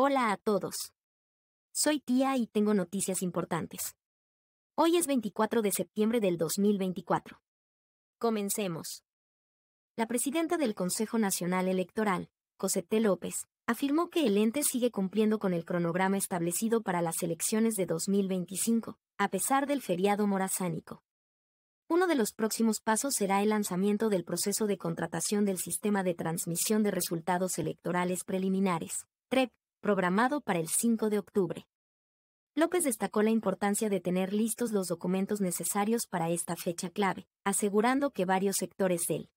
Hola a todos. Soy tía y tengo noticias importantes. Hoy es 24 de septiembre del 2024. Comencemos. La presidenta del Consejo Nacional Electoral, Cosette López, afirmó que el ente sigue cumpliendo con el cronograma establecido para las elecciones de 2025, a pesar del feriado morazánico. Uno de los próximos pasos será el lanzamiento del proceso de contratación del Sistema de Transmisión de Resultados Electorales Preliminares, TREP, programado para el 5 de octubre. López destacó la importancia de tener listos los documentos necesarios para esta fecha clave, asegurando que varios sectores del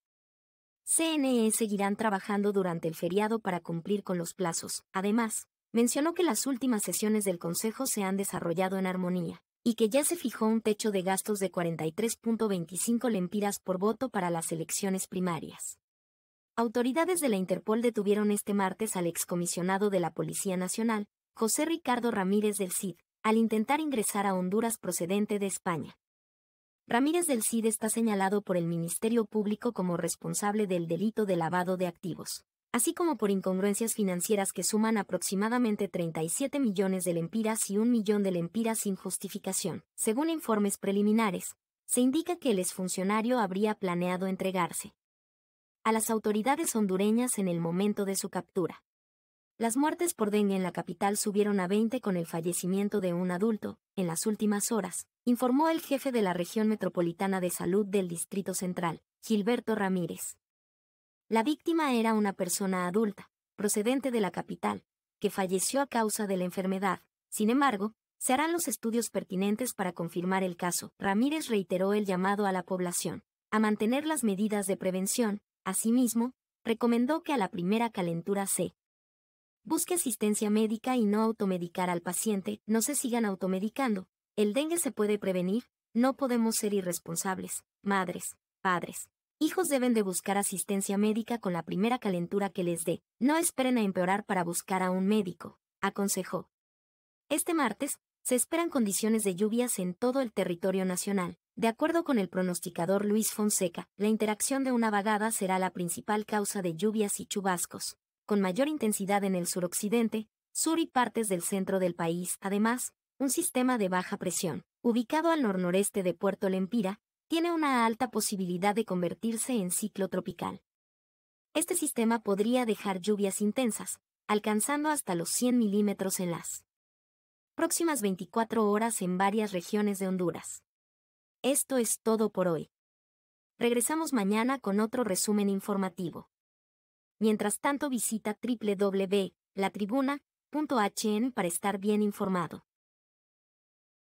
CNE seguirán trabajando durante el feriado para cumplir con los plazos. Además, mencionó que las últimas sesiones del Consejo se han desarrollado en armonía, y que ya se fijó un techo de gastos de 43.25 lempiras por voto para las elecciones primarias. Autoridades de la Interpol detuvieron este martes al excomisionado de la Policía Nacional, José Ricardo Ramírez del CID, al intentar ingresar a Honduras procedente de España. Ramírez del CID está señalado por el Ministerio Público como responsable del delito de lavado de activos, así como por incongruencias financieras que suman aproximadamente 37 millones de lempiras y un millón de lempiras sin justificación. Según informes preliminares, se indica que el exfuncionario habría planeado entregarse a las autoridades hondureñas en el momento de su captura. Las muertes por dengue en la capital subieron a 20 con el fallecimiento de un adulto, en las últimas horas, informó el jefe de la región metropolitana de salud del Distrito Central, Gilberto Ramírez. La víctima era una persona adulta, procedente de la capital, que falleció a causa de la enfermedad. Sin embargo, se harán los estudios pertinentes para confirmar el caso. Ramírez reiteró el llamado a la población a mantener las medidas de prevención, Asimismo, recomendó que a la primera calentura se busque asistencia médica y no automedicar al paciente, no se sigan automedicando, el dengue se puede prevenir, no podemos ser irresponsables, madres, padres. Hijos deben de buscar asistencia médica con la primera calentura que les dé, no esperen a empeorar para buscar a un médico, aconsejó. Este martes, se esperan condiciones de lluvias en todo el territorio nacional, de acuerdo con el pronosticador Luis Fonseca, la interacción de una vagada será la principal causa de lluvias y chubascos, con mayor intensidad en el suroccidente, sur y partes del centro del país. Además, un sistema de baja presión, ubicado al nornoreste de Puerto Lempira, tiene una alta posibilidad de convertirse en ciclo tropical. Este sistema podría dejar lluvias intensas, alcanzando hasta los 100 milímetros en las próximas 24 horas en varias regiones de Honduras. Esto es todo por hoy. Regresamos mañana con otro resumen informativo. Mientras tanto visita www.latribuna.hn para estar bien informado.